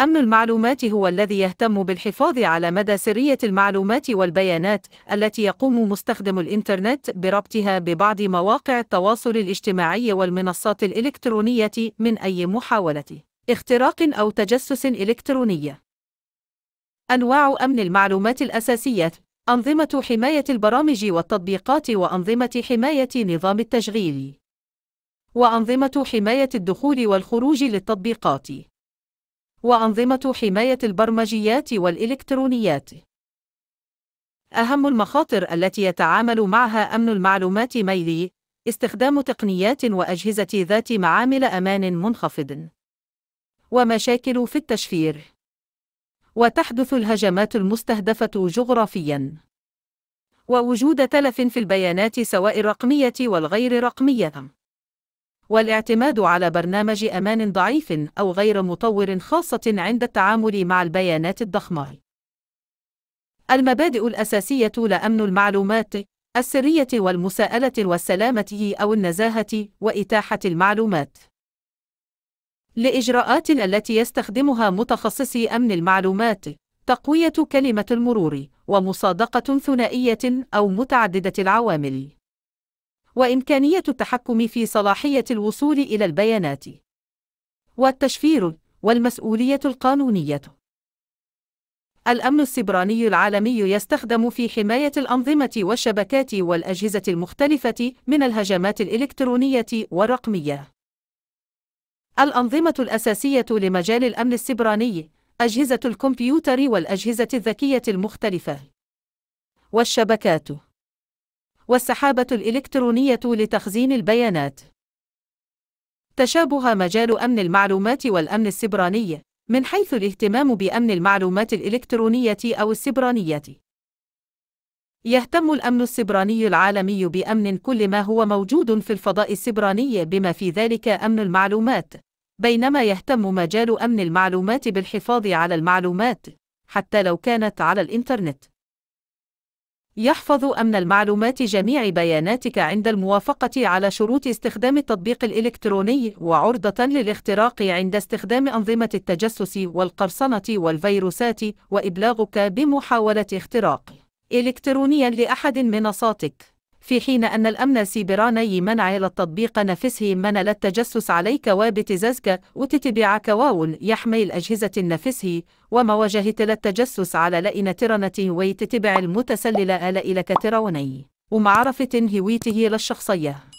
أمن المعلومات هو الذي يهتم بالحفاظ على مدى سرية المعلومات والبيانات التي يقوم مستخدم الإنترنت بربطها ببعض مواقع التواصل الاجتماعي والمنصات الإلكترونية من أي محاولة اختراق أو تجسس إلكترونية. أنواع أمن المعلومات الأساسية أنظمة حماية البرامج والتطبيقات وأنظمة حماية نظام التشغيل وأنظمة حماية الدخول والخروج للتطبيقات وأنظمة حماية البرمجيات والإلكترونيات. أهم المخاطر التي يتعامل معها أمن المعلومات ميلي استخدام تقنيات وأجهزة ذات معامل أمان منخفض. ومشاكل في التشفير. وتحدث الهجمات المستهدفة جغرافياً. ووجود تلف في البيانات سواء الرقمية والغير رقمية. والاعتماد على برنامج أمان ضعيف أو غير مطور خاصة عند التعامل مع البيانات الضخمة. المبادئ الأساسية لأمن المعلومات السرية والمساءلة والسلامة أو النزاهة وإتاحة المعلومات. لإجراءات التي يستخدمها متخصصي أمن المعلومات تقوية كلمة المرور ومصادقة ثنائية أو متعددة العوامل وإمكانية التحكم في صلاحية الوصول إلى البيانات. والتشفير والمسؤولية القانونية. الأمن السبراني العالمي يستخدم في حماية الأنظمة والشبكات والأجهزة المختلفة من الهجمات الإلكترونية والرقمية. الأنظمة الأساسية لمجال الأمن السبراني أجهزة الكمبيوتر والأجهزة الذكية المختلفة. والشبكات والسحابة الإلكترونية لتخزين البيانات. تشابه مجال أمن المعلومات والأمن السبراني من حيث الاهتمام بأمن المعلومات الإلكترونية أو السبرانية. يهتم الأمن السبراني العالمي بأمن كل ما هو موجود في الفضاء السبراني بما في ذلك أمن المعلومات، بينما يهتم مجال أمن المعلومات بالحفاظ على المعلومات، حتى لو كانت على الإنترنت. يحفظ أمن المعلومات جميع بياناتك عند الموافقة على شروط استخدام التطبيق الإلكتروني وعرضة للاختراق عند استخدام أنظمة التجسس والقرصنة والفيروسات وإبلاغك بمحاولة اختراق إلكترونيا لأحد منصاتك في حين أن الأمن سيبراني منع للتطبيق نفسه من للتجسس عليك وبتزازك وتتبعك واول يحمي الأجهزة نفسه ومواجهة للتجسس على لئن ترنتي ويتتبع المتسلل آل إلى كتروني ومعرفة هويته للشخصية